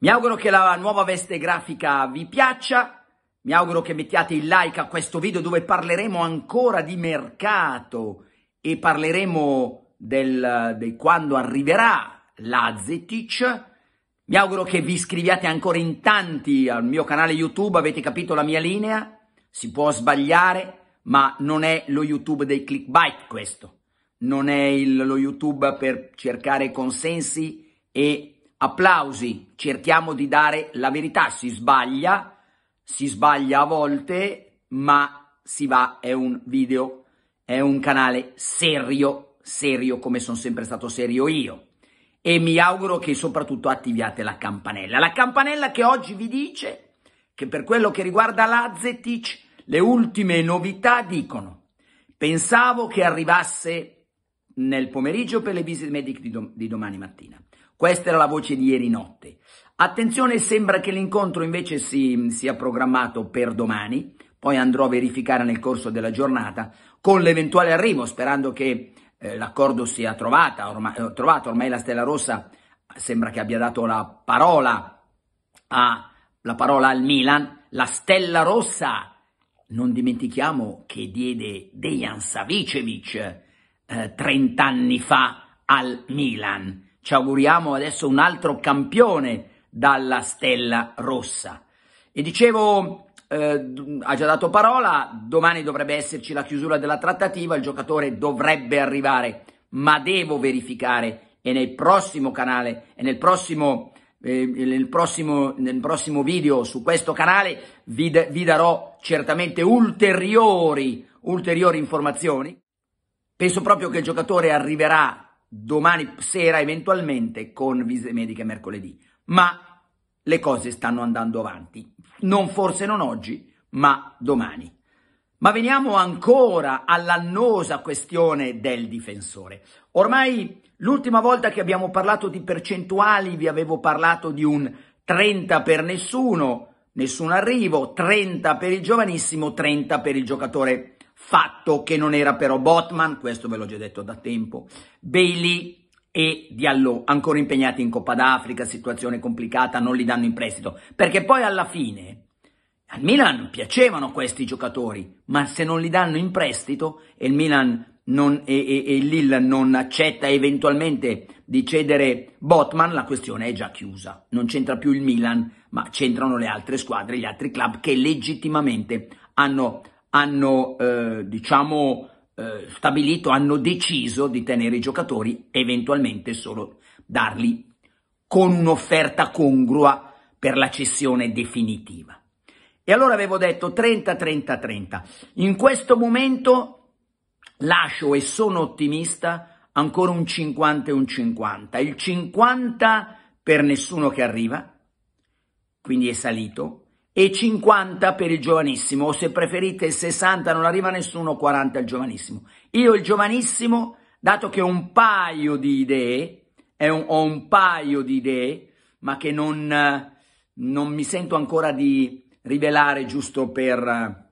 Mi auguro che la nuova veste grafica vi piaccia, mi auguro che mettiate il like a questo video dove parleremo ancora di mercato e parleremo del, del quando arriverà la Zetich. Mi auguro che vi iscriviate ancora in tanti al mio canale YouTube, avete capito la mia linea? Si può sbagliare, ma non è lo YouTube dei clickbait questo. Non è il, lo YouTube per cercare consensi e applausi. Cerchiamo di dare la verità. Si sbaglia, si sbaglia a volte, ma si va, è un video, è un canale serio, serio come sono sempre stato serio io e mi auguro che soprattutto attiviate la campanella. La campanella che oggi vi dice che per quello che riguarda l'Azetic le ultime novità dicono pensavo che arrivasse nel pomeriggio per le visite mediche di, dom- di domani mattina. Questa era la voce di ieri notte. Attenzione, sembra che l'incontro invece si, sia programmato per domani, poi andrò a verificare nel corso della giornata con l'eventuale arrivo, sperando che eh, l'accordo sia trovata, ormai, eh, trovato, ormai la Stella Rossa sembra che abbia dato la parola, a, la parola al Milan, la Stella Rossa non dimentichiamo che diede Dejan Savicevic eh, 30 anni fa al Milan. Ci auguriamo adesso un altro campione dalla Stella Rossa. E dicevo eh, ha già dato parola, domani dovrebbe esserci la chiusura della trattativa, il giocatore dovrebbe arrivare, ma devo verificare e nel prossimo canale e nel prossimo, eh, nel prossimo, nel prossimo video su questo canale vi, vi darò certamente ulteriori, ulteriori informazioni. Penso proprio che il giocatore arriverà domani sera eventualmente con visite mediche mercoledì, ma le cose stanno andando avanti. Non forse non oggi, ma domani. Ma veniamo ancora all'annosa questione del difensore. Ormai l'ultima volta che abbiamo parlato di percentuali vi avevo parlato di un 30 per nessuno, nessun arrivo, 30 per il giovanissimo, 30 per il giocatore fatto che non era però Botman, questo ve l'ho già detto da tempo, Bailey e Diallo ancora impegnati in Coppa d'Africa, situazione complicata, non li danno in prestito, perché poi alla fine al Milan piacevano questi giocatori, ma se non li danno in prestito e il Milan non, e, e, e il Lille non accetta eventualmente di cedere Botman, la questione è già chiusa. Non c'entra più il Milan, ma c'entrano le altre squadre, gli altri club che legittimamente hanno, hanno eh, diciamo, eh, stabilito, hanno deciso di tenere i giocatori, eventualmente solo darli con un'offerta congrua per la cessione definitiva. E allora avevo detto 30-30-30. In questo momento lascio e sono ottimista ancora un 50 e un 50. Il 50 per nessuno che arriva, quindi è salito, e 50 per il giovanissimo, o se preferite 60, non arriva nessuno, 40 il giovanissimo. Io il giovanissimo, dato che ho un paio di idee, un, ho un paio di idee, ma che non, non mi sento ancora di rivelare giusto per,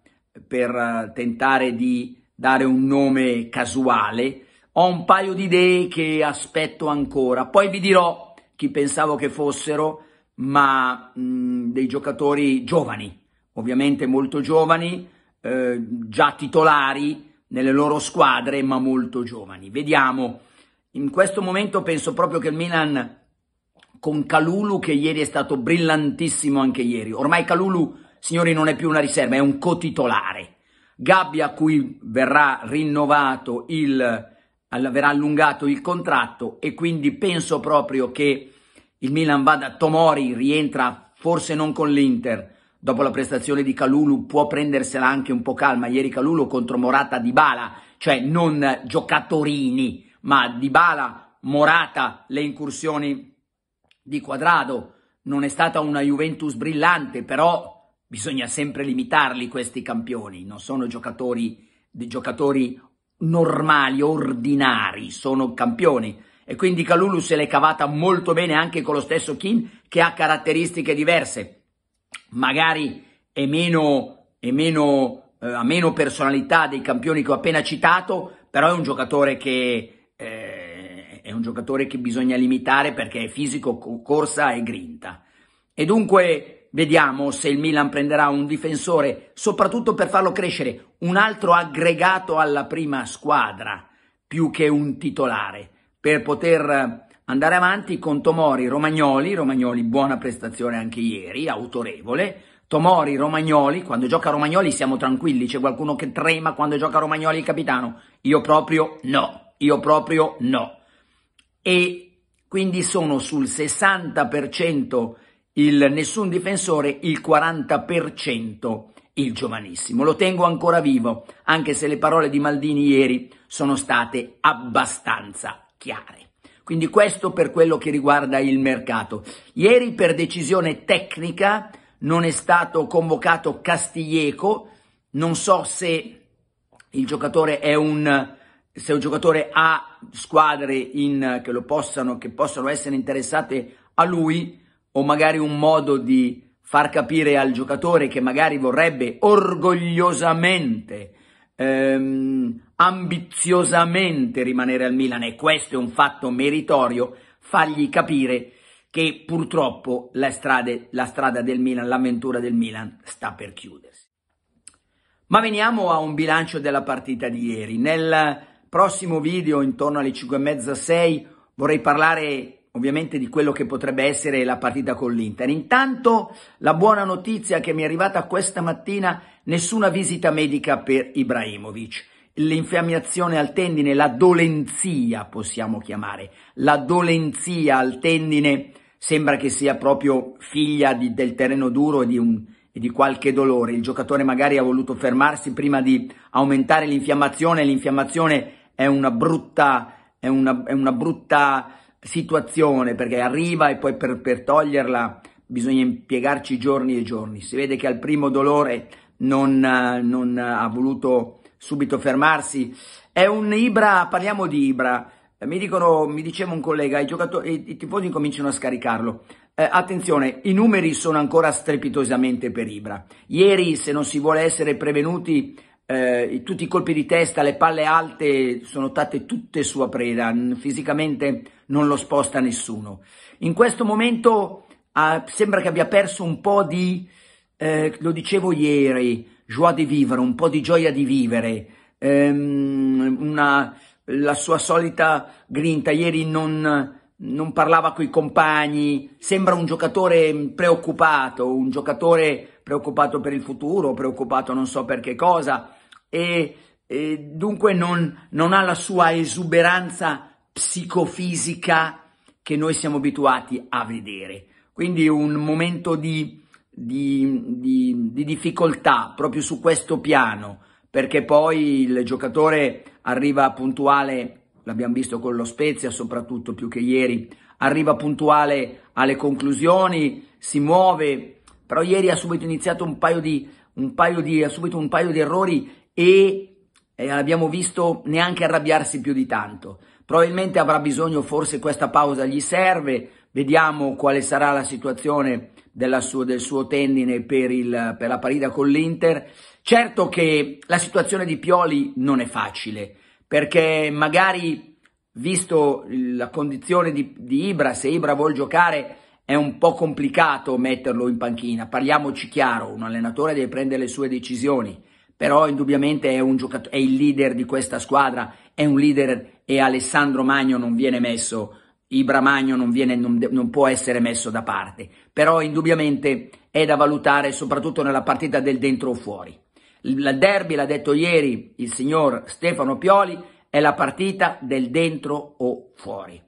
per tentare di dare un nome casuale, ho un paio di idee che aspetto ancora, poi vi dirò chi pensavo che fossero, ma mh, mm, dei giocatori giovani, ovviamente molto giovani, eh, già titolari nelle loro squadre, ma molto giovani. Vediamo, in questo momento penso proprio che il Milan con Calulu, che ieri è stato brillantissimo anche ieri, ormai Calulu, signori, non è più una riserva, è un cotitolare. Gabbia, a cui verrà rinnovato il, verrà allungato il contratto e quindi penso proprio che il Milan va da Tomori, rientra forse non con l'Inter. Dopo la prestazione di Calulu può prendersela anche un po' calma. Ieri Calulu contro Morata di Bala, cioè non giocatorini, ma di Bala, Morata, le incursioni di Quadrado. Non è stata una Juventus brillante, però bisogna sempre limitarli questi campioni. Non sono giocatori, giocatori normali, ordinari, sono campioni e quindi Calulu se l'è cavata molto bene anche con lo stesso Kin che ha caratteristiche diverse, magari è meno, è meno, eh, ha meno personalità dei campioni che ho appena citato, però è un giocatore che... Eh, è un giocatore che bisogna limitare perché è fisico, corsa e grinta. E dunque vediamo se il Milan prenderà un difensore, soprattutto per farlo crescere, un altro aggregato alla prima squadra, più che un titolare per poter andare avanti con Tomori Romagnoli, Romagnoli buona prestazione anche ieri, autorevole, Tomori Romagnoli, quando gioca Romagnoli siamo tranquilli, c'è qualcuno che trema quando gioca Romagnoli il capitano, io proprio no, io proprio no. E quindi sono sul 60% il nessun difensore, il 40% il giovanissimo. Lo tengo ancora vivo, anche se le parole di Maldini ieri sono state abbastanza chiare. Quindi questo per quello che riguarda il mercato. Ieri per decisione tecnica non è stato convocato Castiglieco, non so se il giocatore è un se un giocatore ha squadre in, che lo possano che possono essere interessate a lui o magari un modo di far capire al giocatore che magari vorrebbe orgogliosamente ehm, ambiziosamente rimanere al Milan e questo è un fatto meritorio, fargli capire che purtroppo la strada, la strada del Milan, l'avventura del Milan sta per chiudersi. Ma veniamo a un bilancio della partita di ieri. Nel prossimo video, intorno alle 5.30-6, vorrei parlare ovviamente di quello che potrebbe essere la partita con l'Inter. Intanto la buona notizia che mi è arrivata questa mattina è nessuna visita medica per Ibrahimovic. L'infiammazione al tendine, la dolenzia possiamo chiamare, la dolenzia al tendine sembra che sia proprio figlia di, del terreno duro e di, un, e di qualche dolore. Il giocatore magari ha voluto fermarsi prima di aumentare l'infiammazione, l'infiammazione è una brutta, è una, è una brutta situazione perché arriva e poi per, per toglierla bisogna impiegarci giorni e giorni. Si vede che al primo dolore non, eh, non eh, ha voluto subito fermarsi. È un Ibra, parliamo di Ibra. Mi, dicono, mi diceva un collega, i, giocatori, i tifosi cominciano a scaricarlo. Eh, attenzione, i numeri sono ancora strepitosamente per Ibra. Ieri, se non si vuole essere prevenuti, eh, tutti i colpi di testa, le palle alte sono state tutte sua preda. Fisicamente non lo sposta nessuno. In questo momento eh, sembra che abbia perso un po' di eh, lo dicevo ieri, joie di vivere, un po' di gioia di vivere, ehm, una, la sua solita grinta, ieri non, non parlava i compagni, sembra un giocatore preoccupato, un giocatore preoccupato per il futuro, preoccupato non so per che cosa, e, e dunque non, non ha la sua esuberanza psicofisica che noi siamo abituati a vedere. Quindi un momento di di, di, di difficoltà proprio su questo piano, perché poi il giocatore arriva puntuale, l'abbiamo visto con lo Spezia soprattutto più che ieri, arriva puntuale alle conclusioni, si muove, però ieri ha subito iniziato un paio di, un paio di, un paio di errori e eh, abbiamo visto neanche arrabbiarsi più di tanto. Probabilmente avrà bisogno, forse questa pausa gli serve, vediamo quale sarà la situazione suo, del suo tendine per, il, per la partita con l'Inter. Certo che la situazione di Pioli non è facile, perché magari visto la condizione di, di Ibra, se Ibra vuol giocare è un po' complicato metterlo in panchina, parliamoci chiaro, un allenatore deve prendere le sue decisioni, però indubbiamente è, è il leader di questa squadra, è un leader e Alessandro Magno non viene messo Ibra Magno non, viene, non, non può essere messo da parte, però indubbiamente è da valutare soprattutto nella partita del dentro o fuori. Il derby, l'ha detto ieri il signor Stefano Pioli, è la partita del dentro o fuori.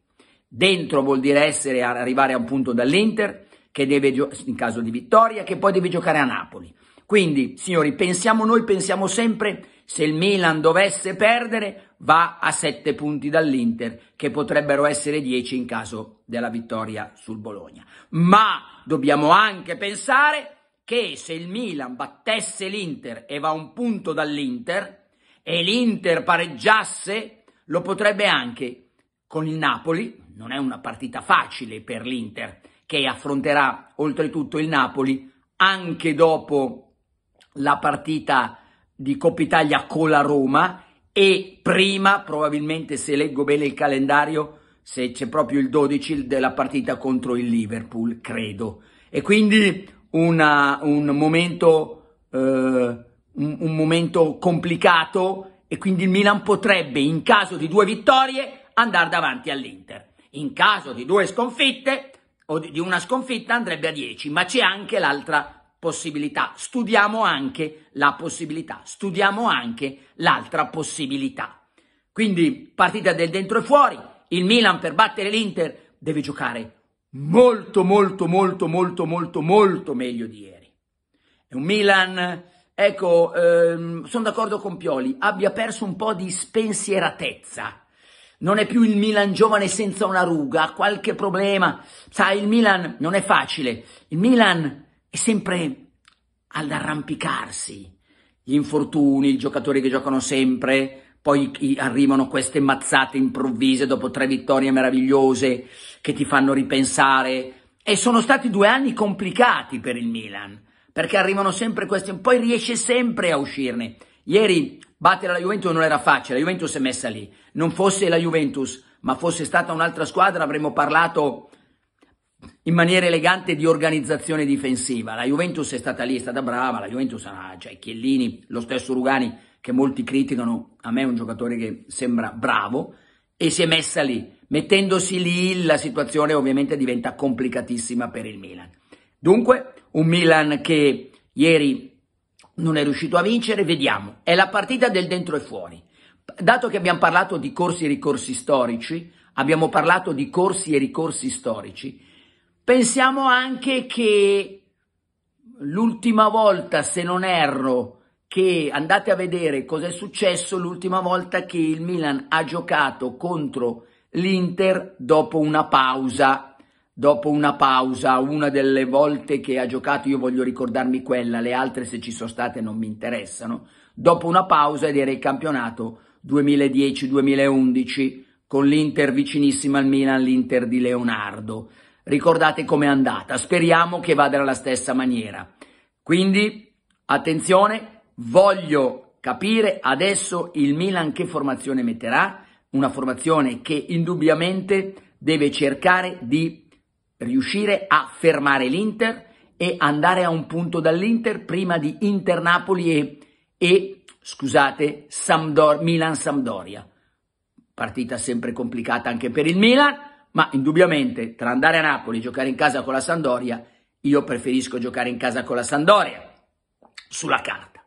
Dentro vuol dire essere arrivare a un punto dall'Inter, che deve in caso di vittoria, che poi deve giocare a Napoli. Quindi, signori, pensiamo noi, pensiamo sempre se il Milan dovesse perdere, va a 7 punti dall'Inter, che potrebbero essere 10 in caso della vittoria sul Bologna. Ma dobbiamo anche pensare che se il Milan battesse l'Inter e va un punto dall'Inter, e l'Inter pareggiasse, lo potrebbe anche con il Napoli, non è una partita facile per l'Inter, che affronterà oltretutto il Napoli anche dopo la partita di Coppa Italia con la Roma e prima, probabilmente se leggo bene il calendario, se c'è proprio il 12 della partita contro il Liverpool, credo. E quindi una, un, momento, eh, un, un momento complicato e quindi il Milan potrebbe, in caso di due vittorie, andare davanti all'Inter. In caso di due sconfitte o di una sconfitta andrebbe a 10, ma c'è anche l'altra possibilità, studiamo anche la possibilità, studiamo anche l'altra possibilità. Quindi partita del dentro e fuori, il Milan per battere l'Inter deve giocare molto molto molto molto molto molto meglio di ieri. È un Milan, ecco, ehm, sono d'accordo con Pioli, abbia perso un po' di spensieratezza. Non è più il Milan giovane senza una ruga, ha qualche problema. Sai, il Milan non è facile. Il Milan è sempre arrampicarsi. Gli infortuni, i giocatori che giocano sempre, poi arrivano queste mazzate improvvise dopo tre vittorie meravigliose che ti fanno ripensare. E sono stati due anni complicati per il Milan, perché arrivano sempre queste, poi riesce sempre a uscirne. Ieri battere la Juventus non era facile, la Juventus è messa lì. Non fosse la Juventus, ma fosse stata un'altra squadra, avremmo parlato in maniera elegante di organizzazione difensiva. La Juventus è stata lì, è stata brava, la Juventus ha cioè Chiellini, lo stesso Rugani che molti criticano, a me è un giocatore che sembra bravo e si è messa lì. Mettendosi lì la situazione ovviamente diventa complicatissima per il Milan. Dunque un Milan che ieri non è riuscito a vincere, vediamo. È la partita del dentro e fuori. Dato che abbiamo parlato di corsi e ricorsi storici, abbiamo parlato di corsi e ricorsi storici, Pensiamo anche che l'ultima volta, se non erro, che andate a vedere cosa è successo l'ultima volta che il Milan ha giocato contro l'Inter dopo una pausa, dopo una pausa, una delle volte che ha giocato, io voglio ricordarmi quella, le altre se ci sono state non mi interessano, dopo una pausa ed era il campionato 2010-2011 con l'Inter vicinissima al Milan, l'Inter di Leonardo. Ricordate com'è andata, speriamo che vada nella stessa maniera. Quindi, attenzione, voglio capire adesso il Milan che formazione metterà, una formazione che indubbiamente deve cercare di riuscire a fermare l'Inter e andare a un punto dall'Inter prima di Inter-Napoli e, e scusate, Milan-Sampdoria. Partita sempre complicata anche per il Milan ma indubbiamente tra andare a Napoli e giocare in casa con la Sandoria, io preferisco giocare in casa con la Sandoria sulla carta.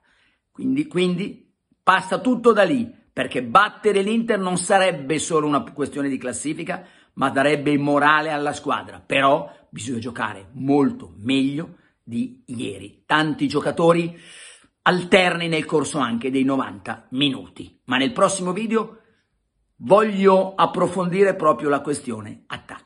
Quindi, quindi passa tutto da lì, perché battere l'Inter non sarebbe solo una questione di classifica, ma darebbe morale alla squadra. Però bisogna giocare molto meglio di ieri. Tanti giocatori alterni nel corso anche dei 90 minuti. Ma nel prossimo video voglio approfondire proprio la questione attacchi.